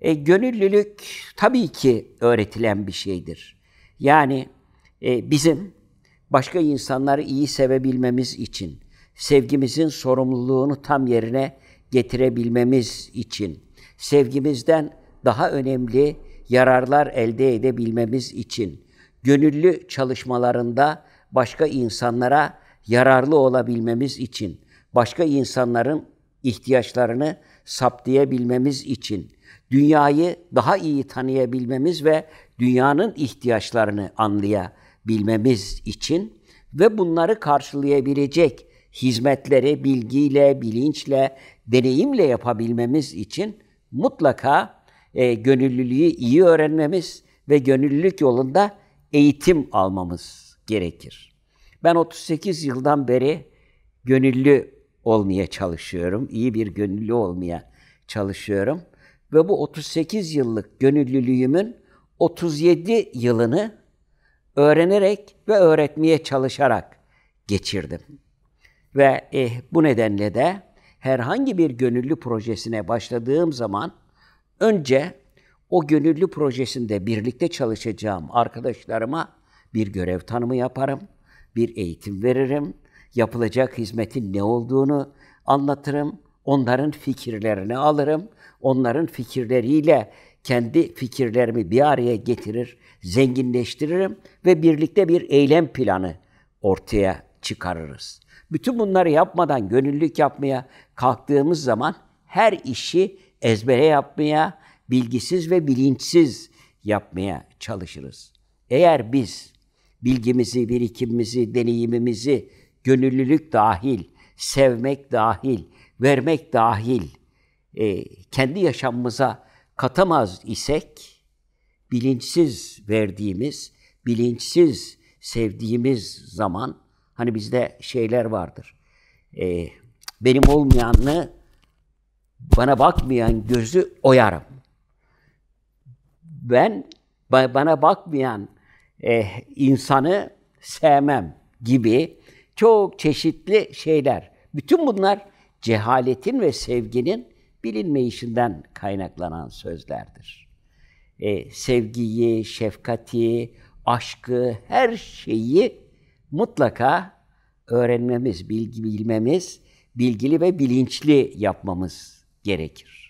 E, gönüllülük tabii ki öğretilen bir şeydir. Yani e, bizim başka insanları iyi sevebilmemiz için, sevgimizin sorumluluğunu tam yerine getirebilmemiz için, sevgimizden daha önemli yararlar elde edebilmemiz için, gönüllü çalışmalarında başka insanlara yararlı olabilmemiz için, başka insanların ihtiyaçlarını saptayabilmemiz için, dünyayı daha iyi tanıyabilmemiz ve dünyanın ihtiyaçlarını anlayabilmemiz için ve bunları karşılayabilecek hizmetleri bilgiyle, bilinçle, deneyimle yapabilmemiz için mutlaka e, gönüllülüğü iyi öğrenmemiz ve gönüllülük yolunda eğitim almamız gerekir. Ben 38 yıldan beri gönüllü olmaya çalışıyorum. İyi bir gönüllü olmaya çalışıyorum. Ve bu 38 yıllık gönüllülüğümün 37 yılını öğrenerek ve öğretmeye çalışarak geçirdim. Ve e, bu nedenle de herhangi bir gönüllü projesine başladığım zaman önce o gönüllü projesinde birlikte çalışacağım arkadaşlarıma bir görev tanımı yaparım, bir eğitim veririm, yapılacak hizmetin ne olduğunu anlatırım, onların fikirlerini alırım, onların fikirleriyle kendi fikirlerimi bir araya getirir, zenginleştiririm ve birlikte bir eylem planı ortaya çıkarırız. Bütün bunları yapmadan gönüllülük yapmaya kalktığımız zaman her işi ezbere yapmaya, bilgisiz ve bilinçsiz yapmaya çalışırız. Eğer biz bilgimizi, birikimimizi, deneyimimizi, gönüllülük dahil, sevmek dahil, vermek dahil e, kendi yaşamımıza katamaz isek, bilinçsiz verdiğimiz, bilinçsiz sevdiğimiz zaman, hani bizde şeyler vardır. E, benim olmayanı, bana bakmayan gözü oyarım. Ben bana bakmayan e, insanı sevmem gibi çok çeşitli şeyler. Bütün bunlar cehaletin ve sevginin bilinmeyişinden kaynaklanan sözlerdir. E, sevgiyi, şefkati, aşkı, her şeyi mutlaka öğrenmemiz, bilgi bilmemiz, bilgili ve bilinçli yapmamız gerekir.